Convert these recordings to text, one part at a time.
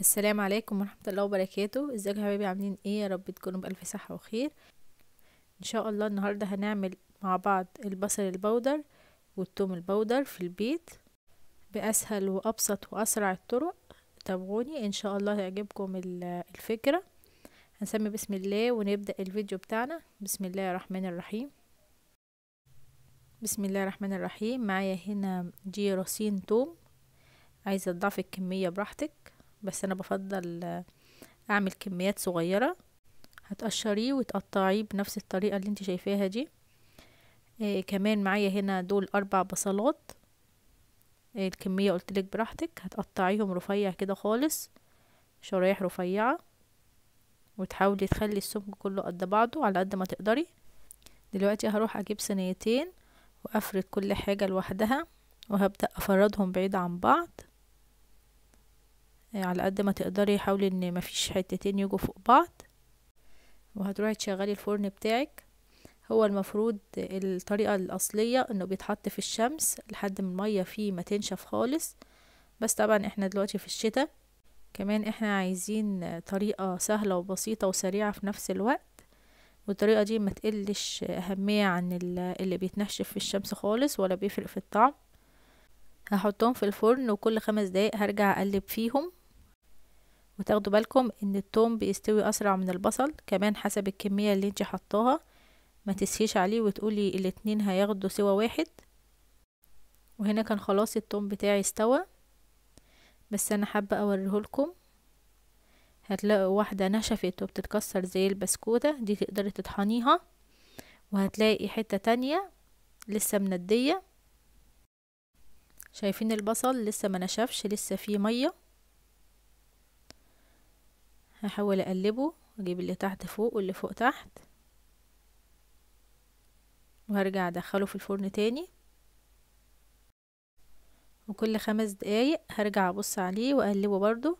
السلام عليكم ورحمة الله وبركاته ازيكم يا حبايبي عاملين ايه يا رب تكونوا بألف صحة وخير ان شاء الله النهاردة هنعمل مع بعض البصل البودر والثوم البودر في البيت بأسهل وأبسط وأسرع الطرق تابعوني ان شاء الله هيعجبكم الفكرة هنسمي بسم الله ونبدأ الفيديو بتاعنا بسم الله الرحمن الرحيم بسم الله الرحمن الرحيم معايا هنا دي رصين توم عايزة تضعفي الكمية براحتك بس انا بفضل اعمل كميات صغيرة هتقشريه وتقطعيه بنفس الطريقة اللي انت شايفاها دي إيه كمان معايا هنا دول اربع بصلات إيه الكمية قلتلك براحتك هتقطعيهم رفيع كده خالص شرايح رفيعة وتحاولي تخلي السمك كله قد بعضه على قد ما تقدري دلوقتي هروح اجيب صينيتين وافرد كل حاجة لوحدها وهبدأ افردهم بعيد عن بعض آه، على قد ما تقدري حاولي ان مفيش حتتين يجوا فوق بعض وهتروحي تشغلي الفرن بتاعك هو المفروض الطريقة الأصلية انه بيتحط في الشمس لحد ما المية فيه ما تنشف خالص بس طبعا احنا دلوقتي في الشتاء كمان احنا عايزين طريقة سهلة وبسيطة وسريعة في نفس الوقت والطريقة دي ما تقلش أهمية عن اللي بيتنشف في الشمس خالص ولا بيفرق في الطعم هحطهم في الفرن وكل خمس دقايق هرجع أقلب فيهم وتاخدوا بالكم ان التوم بيستوي اسرع من البصل كمان حسب الكمية اللي انت حطاها ما تسهيش عليه وتقولي الاتنين هياخدوا سوى واحد وهنا كان خلاص التوم بتاعي استوى بس انا حابة لكم هتلاقوا واحدة نشفت وبتتكسر زي البسكوتة دي تقدري تطحنيها وهتلاقي حتة تانية لسه مندية شايفين البصل لسه ما نشفش لسه فيه ميه هحاول اقلبه اجيب اللي تحت فوق واللي فوق تحت وهرجع ادخله في الفرن تاني وكل خمس دقايق هرجع ابص عليه واقلبه برضو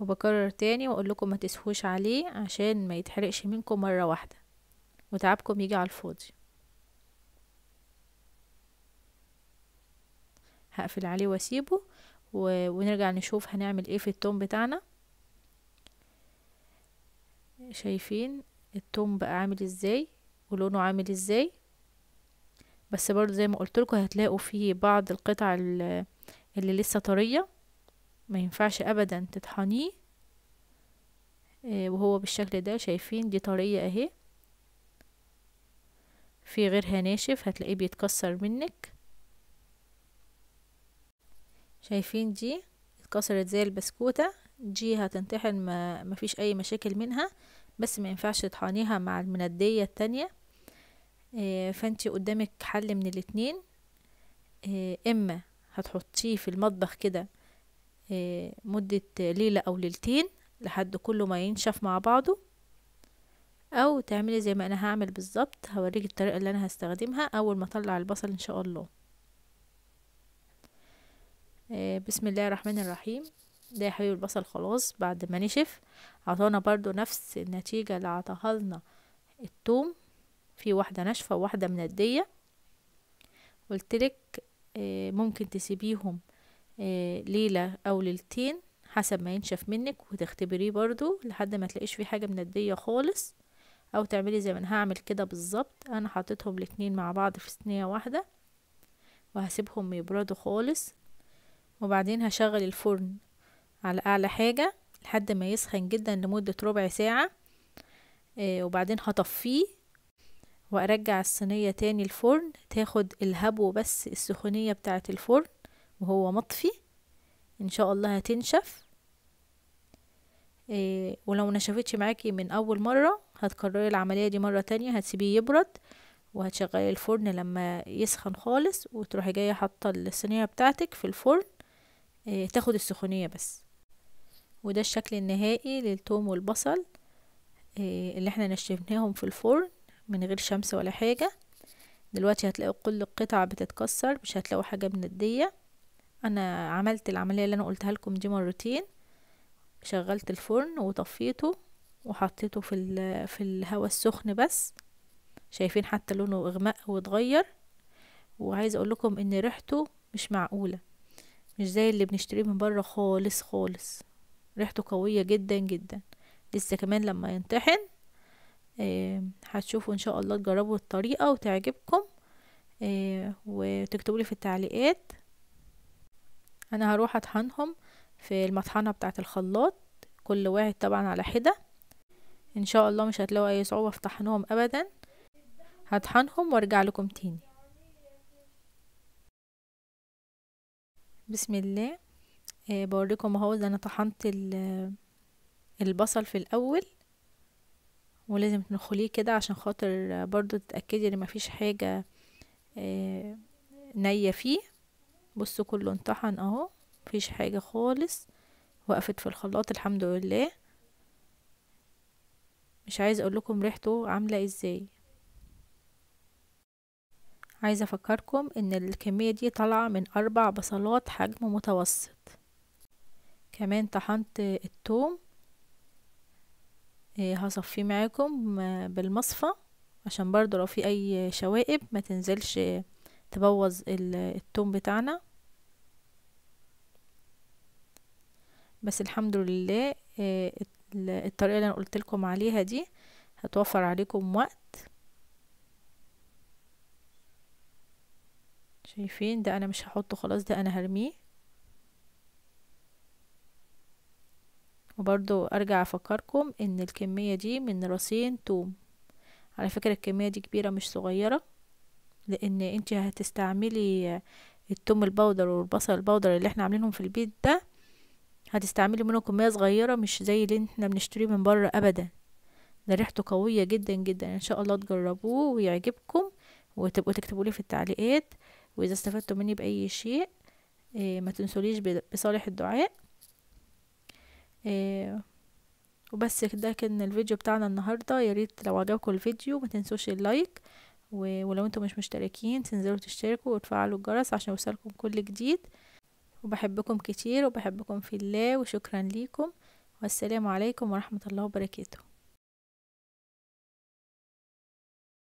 وبكرر تاني واقول لكم ما تسهوش عليه عشان ما يتحرقش منكم مره واحده وتعبكم يجي على الفاضي هقفل عليه واسيبه ونرجع نشوف هنعمل ايه في التوم بتاعنا شايفين التوم بقى عامل ازاي ولونه عامل ازاي بس برضو زي ما قلت لكم هتلاقوا فيه بعض القطع اللي لسه طريه ما ينفعش ابدا تطحنيه آه، وهو بالشكل ده شايفين دي طريه اهي في غيرها ناشف هتلاقيه بيتكسر منك شايفين دي اتكسرت زي البسكوتة دي هتنطحن ما مفيش اي مشاكل منها بس ما ينفعش تطحنيها مع المندية التانية آه، فانتي قدامك حل من الاتنين آه، اما هتحطيه في المطبخ كده آه، مدة ليلة او ليلتين لحد كله ما ينشف مع بعضه او تعملي زي ما انا هعمل بالظبط هوريك الطريقة اللي انا هستخدمها اول ما اطلع البصل ان شاء الله بسم الله الرحمن الرحيم ده يا حبيبي البصل خلاص بعد ما نشف عطانا برضو نفس النتيجة اللي عطاها لنا التوم في واحدة ناشفة وواحدة مندية قلتلك آه، ممكن تسيبيهم آه، ليلة أو ليلتين حسب ما ينشف منك وتختبريه برضو لحد ما تلاقيش فيه حاجة مندية خالص أو تعملي زي ما أنا هعمل كده بالظبط أنا حطيتهم الاتنين مع بعض في صينية واحدة وهسيبهم يبردوا خالص وبعدين هشغل الفرن على أعلى حاجة لحد ما يسخن جدا لمدة ربع ساعة آه، وبعدين هطفيه وأرجع الصينية تاني الفرن تاخد الهبو بس السخونية بتاعة الفرن وهو مطفي إن شاء الله هتنشف آه ولو نشفتش معاكي من أول مرة هتكرري العملية دي مرة تانية هتسيبيه يبرد وهتشغلي الفرن لما يسخن خالص وتروحي جايه حاطه الصينيه بتاعتك في الفرن آه، تاخد السخونيه بس وده الشكل النهائي للثوم والبصل آه، اللي احنا نشفناهم في الفرن من غير شمس ولا حاجة دلوقتي هتلاقوا كل القطع بتتكسر مش هتلاقوا حاجة بندية انا عملت العملية اللي انا قلتها لكم دي مرتين شغلت الفرن وطفيته وحطيته في في الهواء السخن بس شايفين حتى لونه اغمق واتغير وعايز اقول لكم ان ريحته مش معقوله مش زي اللي بنشتريه من بره خالص خالص ريحته قوية جدا جدا لسه كمان لما ينطحن هتشوفوا ان شاء الله تجربوا الطريقة وتعجبكم آه وتكتبوا لي في التعليقات انا هروح اطحنهم في المطحنة بتاعت الخلاط كل واحد طبعا على حدة ان شاء الله مش هتلاقوا اي صعوبة في طحنهم ابدا هطحنهم وارجع لكم تاني بسم الله آه، بوريكم اهو انا طحنت البصل في الاول ولازم تنخليه كده عشان خاطر برضو تتأكدي ان مفيش حاجة آه، نية فيه بصوا كله انطحن اهو مفيش حاجة خالص وقفت في الخلاط الحمد لله مش عايز اقول لكم ريحته عاملة ازاي عايزة افكركم ان الكمية دي طالعة من اربع بصلات حجم متوسط كمان طحنت التوم آه، هصفيه معاكم آه، بالمصفى عشان برضو لو في اي شوائب ما تنزلش تبوظ التوم بتاعنا بس الحمد لله آه، الطريقه اللي انا قلت لكم عليها دي هتوفر عليكم وقت شايفين ده انا مش هحطه خلاص ده انا هرميه وبرضو ارجع افكركم ان الكمية دي من راسين توم على فكرة الكمية دي كبيرة مش صغيرة لان انت هتستعملي التوم البودر والبصل البودر اللي احنا عاملينهم في البيت ده هتستعملي منه كمية صغيرة مش زي اللي احنا بنشتريه من بره ابدا ده ريحته قوية جدا جدا ان شاء الله تجربوه ويعجبكم وتبقوا تكتبوا لي في التعليقات واذا استفدتوا مني باي شيء إيه، ما تنسوليش بصالح الدعاء إيه وبس كده كان الفيديو بتاعنا النهاردة ياريت لو عجبكم الفيديو ما تنسوش اللايك ولو انتم مش مشتركين تنزلوا تشتركوا وتفعلوا الجرس عشان يوصلكم كل جديد وبحبكم كتير وبحبكم في الله وشكرا ليكم والسلام عليكم ورحمة الله وبركاته